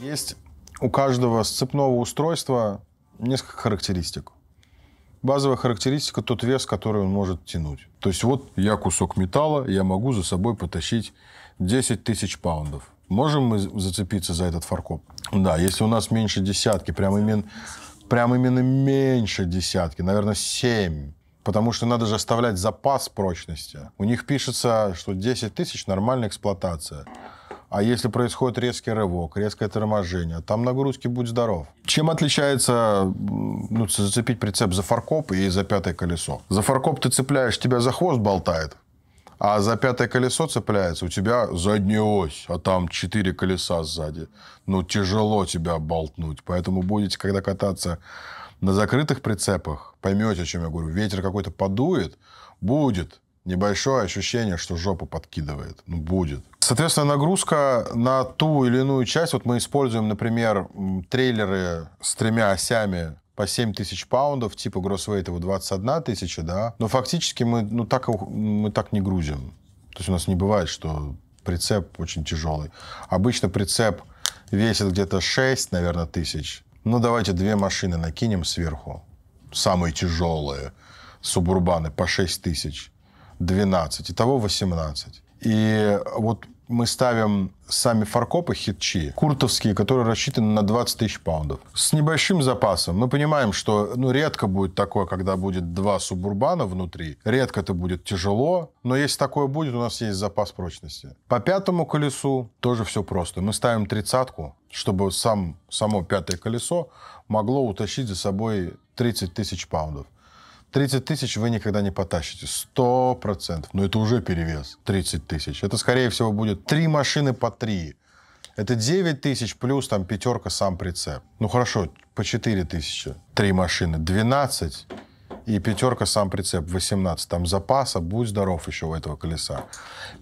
Есть у каждого сцепного устройства несколько характеристик. Базовая характеристика – тот вес, который он может тянуть. То есть вот я кусок металла, я могу за собой потащить 10 тысяч паундов. Можем мы зацепиться за этот фаркоп? Да, если у нас меньше десятки, прям именно, прям именно меньше десятки, наверное, 7, потому что надо же оставлять запас прочности. У них пишется, что 10 тысяч – нормальная эксплуатация. А если происходит резкий рывок, резкое торможение, там нагрузки будь здоров. Чем отличается ну, зацепить прицеп за фаркоп и за пятое колесо? За фаркоп ты цепляешь, тебя за хвост болтает. А за пятое колесо цепляется, у тебя задняя ось, а там четыре колеса сзади. Ну, тяжело тебя болтнуть. Поэтому будете, когда кататься на закрытых прицепах, поймете, о чем я говорю. Ветер какой-то подует, будет небольшое ощущение, что жопу подкидывает. Ну, будет. Соответственно, нагрузка на ту или иную часть, вот мы используем, например, трейлеры с тремя осями по 7 тысяч паундов, типа гроссвейт его 21 тысяча, да, но фактически мы, ну, так, мы так не грузим. То есть у нас не бывает, что прицеп очень тяжелый. Обычно прицеп весит где-то 6, наверное, тысяч. Ну, давайте две машины накинем сверху. Самые тяжелые субурбаны по 6 тысяч. 12. Итого 18. И вот мы ставим сами фаркопы хитчи, куртовские, которые рассчитаны на 20 тысяч паундов. С небольшим запасом. Мы понимаем, что ну, редко будет такое, когда будет два субурбана внутри. Редко это будет тяжело, но если такое будет, у нас есть запас прочности. По пятому колесу тоже все просто. Мы ставим тридцатку, чтобы сам, само пятое колесо могло утащить за собой 30 тысяч паундов. 30 тысяч вы никогда не потащите. 100%. Но это уже перевес. 30 тысяч. Это, скорее всего, будет 3 машины по 3. Это 9 тысяч плюс там пятерка сам прицеп. Ну хорошо, по 4 тысячи. Три машины. 12 и пятерка сам прицеп 18. Там запаса, будь здоров еще у этого колеса.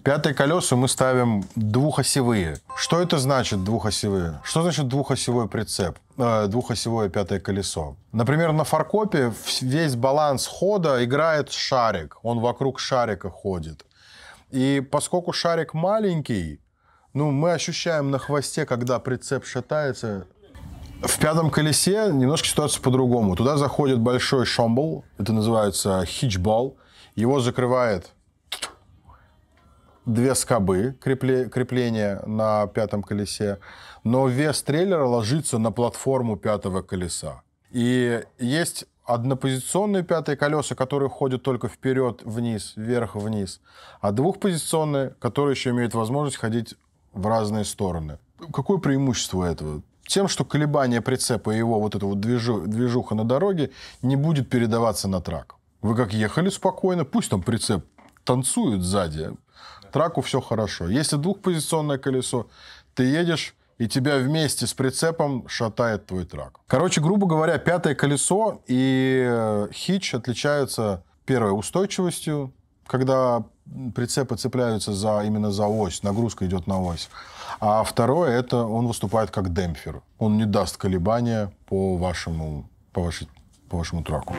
Пятые колеса мы ставим двухосевые. Что это значит двухосевые? Что значит двухосевой прицеп? Э, двухосевое пятое колесо. Например, на фаркопе весь баланс хода играет шарик. Он вокруг шарика ходит. И поскольку шарик маленький, ну, мы ощущаем на хвосте, когда прицеп шатается. В пятом колесе немножко ситуация по-другому. Туда заходит большой шомбл, это называется хичбол. Его закрывает две скобы крепле, крепления на пятом колесе, но вес трейлера ложится на платформу пятого колеса. И есть однопозиционные пятые колеса, которые ходят только вперед, вниз, вверх, вниз, а двухпозиционные, которые еще имеют возможность ходить в разные стороны. Какое преимущество этого? Тем, что колебание прицепа и его вот эта вот движу, движуха на дороге не будет передаваться на трак. Вы как ехали спокойно, пусть там прицеп танцуют сзади. Траку все хорошо. Если двухпозиционное колесо, ты едешь, и тебя вместе с прицепом шатает твой трак. Короче, грубо говоря, пятое колесо и э, хитч отличаются первой устойчивостью, когда прицепы цепляются за, именно за ось, нагрузка идет на ось. А второе, это он выступает как демпфер. Он не даст колебания по вашему, по вашей, по вашему траку.